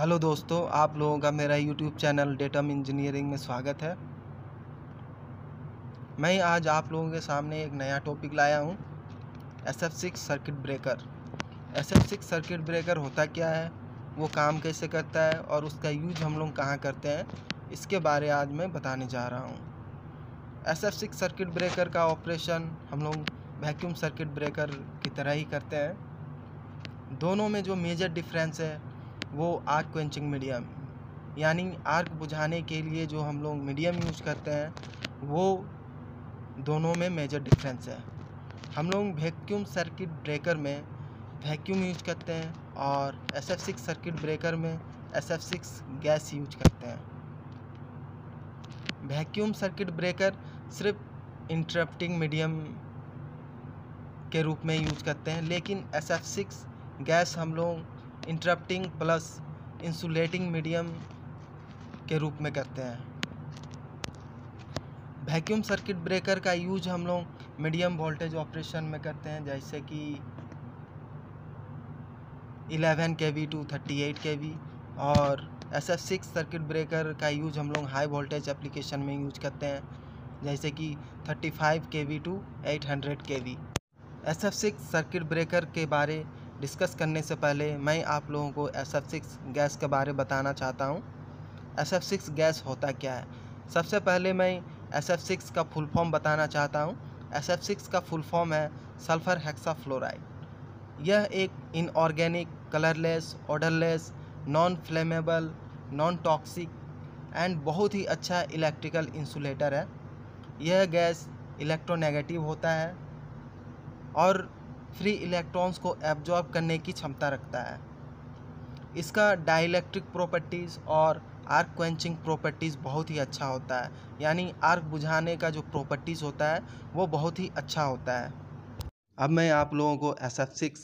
hello दोस्तों आप लोगों का मेरा यूट्यूब चैनल डेटम इंजीनियरिंग में स्वागत है मैं आज आप लोगों के सामने एक नया टॉपिक लाया हूँ S F six circuit breaker S F six circuit breaker होता क्या है वो काम कैसे करता है और उसका यूज हम लोग कहाँ करते हैं इसके बारे आज मैं बताने जा रहा हूँ S F six circuit breaker का ऑपरेशन हम लोग वैक्यूम सर्किट ब्रेकर की तरह ही करते हैं दोनों में जो मेजर डिफरेंस है वो आग क्वेंचिंग मीडियम यानी आग बुझाने के लिए जो हम लोग मीडियम यूज़ करते हैं वो दोनों में मेजर डिफरेंस है हम लोग वैक्यूम सर्किट ब्रेकर में वैक्यूम यूज करते हैं और S F six circuit breaker में S F six gas use करते हैं वैक्यूम सर्किट ब्रेकर सिर्फ इंटरप्टिंग मीडियम के रूप में यूज करते हैं लेकिन एस एफ सिक्स गैस हम लोग इंटरप्टिंग प्लस इंसुलेटिंग मीडियम के रूप में करते हैं वैक्यूम सर्किट ब्रेकर का यूज हम लोग मीडियम वोल्टेज ऑपरेशन में करते हैं जैसे कि 11 K V to thirty eight K V और S F six circuit breaker का यूज हम लोग हाई वोल्टेज एप्लीकेशन में यूज करते हैं जैसे कि 35 K V to eight hundred K V S F six circuit breaker के बारे डिस्कस करने से पहले मैं आप लोगों को एस एफ सिक्स गैस के बारे में बताना चाहता हूँ एस एफ सिक्स गैस होता क्या है सबसे पहले मैं एस एफ सिक्स का फुल फॉर्म बताना चाहता हूँ एस एफ सिक्स का फुल फॉर्म है सल्फ़र फ्लोराइड यह एक inorganic colourless odourless non flammable non toxic and बहुत ही अच्छा इलेक्ट्रिकल इंसुलेटर है यह गैस इलेक्ट्रोनेगेटिव होता है और फ्री इलेक्ट्रॉन्स को एब्जॉर्ब करने की क्षमता रखता है इसका डाइलेक्ट्रिक प्रॉपर्टीज़ और आर्क क्वेंचिंग प्रॉपर्टीज़ बहुत ही अच्छा होता है यानी आर्क बुझाने का जो प्रॉपर्टीज़ होता है वो बहुत ही अच्छा होता है अब मैं आप लोगों को S F six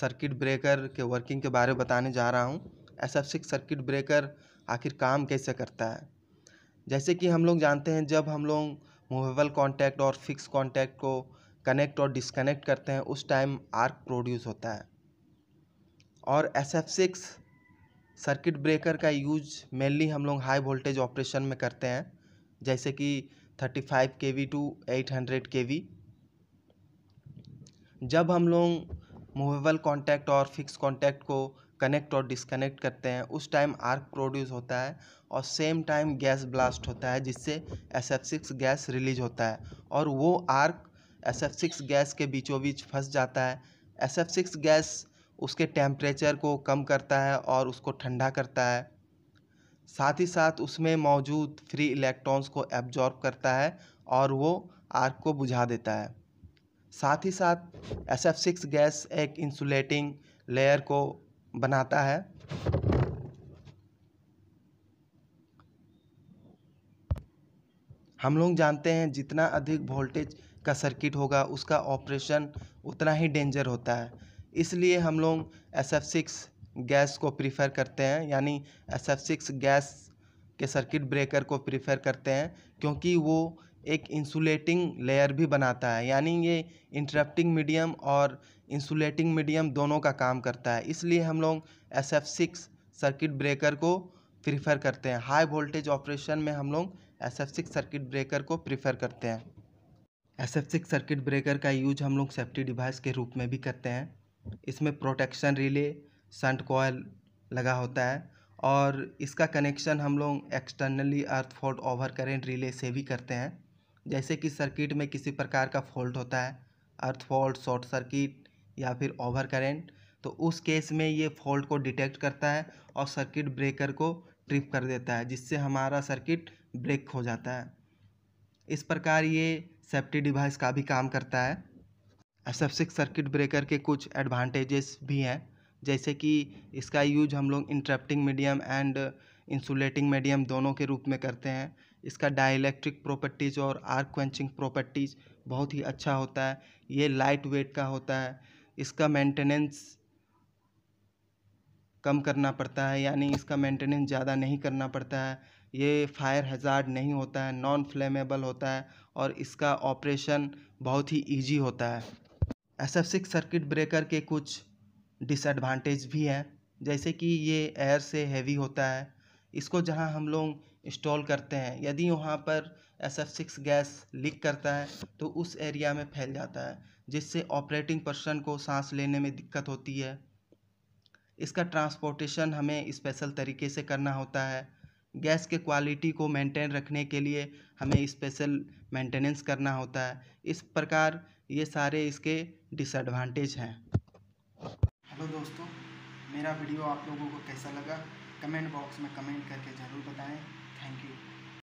circuit breaker के वर्किंग के बारे में बताने जा रहा हूँ S F six circuit breaker आखिर काम कैसे करता है जैसे कि हम लोग जानते हैं जब हम लोग मूवेबल कॉन्टैक्ट और फिक्स कॉन्टैक्ट को कनेक्ट और डिसकनेक्ट करते हैं उस टाइम आर्क प्रोड्यूस होता है और S F six circuit breaker का यूज मेनली हम लोग हाई वोल्टेज ऑपरेशन में करते हैं जैसे कि thirty five K V to eight hundred K V जब हम लोग मूवेबल कॉन्टैक्ट और फिक्स कॉन्टैक्ट को कनेक्ट और डिसकनेक्ट करते हैं उस टाइम आर्क प्रोड्यूस होता है और सेम टाइम गैस ब्लास्ट होता है जिससे S F six gas release होता है और वो arc S F six gas के बीचों बीच फंस जाता है एस एफ सिक्स गैस उसके टेम्परेचर को कम करता है और उसको ठंडा करता है साथ ही साथ उसमें मौजूद फ्री इलेक्ट्रॉन्स को एब्जॉर्ब करता है और वो आर्क को बुझा देता है साथ ही साथ एस एफ सिक्स गैस एक इंसुलेटिंग लेयर को बनाता है हम लोग जानते हैं जितना अधिक वोल्टेज का सर्किट होगा उसका ऑपरेशन उतना ही डेंजर होता है इसलिए हम लोग एस एफ सिक्स गैस को प्रीफर करते हैं यानी एस एफ सिक्स गैस के सर्किट ब्रेकर को प्रीफर करते हैं क्योंकि वो एक इंसुलेटिंग लेयर भी बनाता है यानी ये इंटरप्टिंग मीडियम और इंसुलेटिंग मीडियम दोनों का काम करता है इसलिए हम लोग S F six circuit breaker को प्रीफर करते हैं हाई वोल्टेज ऑपरेशन में हम लोग S F six circuit breaker को प्रीफर करते हैं S F six circuit breaker का यूज हम लोग सेफ्टी डिवाइस के रूप में भी करते हैं इसमें प्रोटेक्शन रिले संट कोयल लगा होता है और इसका कनेक्शन हम लोग externally earth fault over current relay से भी करते हैं जैसे कि सर्किट में किसी प्रकार का फॉल्ट होता है अर्थ फॉल्ट शॉर्ट सर्किट या फिर ओवर करेंट तो उस केस में ये फॉल्ट को डिटेक्ट करता है और सर्किट ब्रेकर को ट्रिप कर देता है जिससे हमारा सर्किट ब्रेक हो जाता है इस प्रकार ये सेफ्टी डिवाइस का भी काम करता है एसेप्सिक सर्किट ब्रेकर के कुछ एडवांटेजेस भी हैं जैसे कि इसका यूज हम लोग interrupting medium and insulating medium दोनों के रूप में करते हैं इसका डाइलेक्ट्रिक प्रॉपर्टीज़ और आर्क क्वेंचिंग प्रॉपर्टीज़ बहुत ही अच्छा होता है ये लाइट वेट का होता है इसका मेंटेनेंस कम करना पड़ता है यानी इसका मेंटेनेंस ज़्यादा नहीं करना पड़ता है ये फायर हजार्ड नहीं होता है नॉन फ्लेमेबल होता है और इसका ऑपरेशन बहुत ही ईजी होता है S F six circuit breaker के कुछ डिसएडवांटेज भी हैं जैसे कि ये एयर से हैवी होता है इसको जहाँ हम लोग इंस्टॉल करते हैं यदि वहाँ पर S F six gas leak करता है तो उस एरिया में फैल जाता है जिससे ऑपरेटिंग पर्सन को सांस लेने में दिक्कत होती है इसका ट्रांसपोर्टेशन हमें स्पेशल तरीके से करना होता है गैस के क्वालिटी को मेंटेन रखने के लिए हमें स्पेशल मेंटेनेंस करना होता है इस प्रकार ये सारे इसके डिसएडवांटेज हैं हेलो दोस्तों मेरा वीडियो आप लोगों को कैसा लगा कमेंट बॉक्स में कमेंट करके ज़रूर बताएं थैंक यू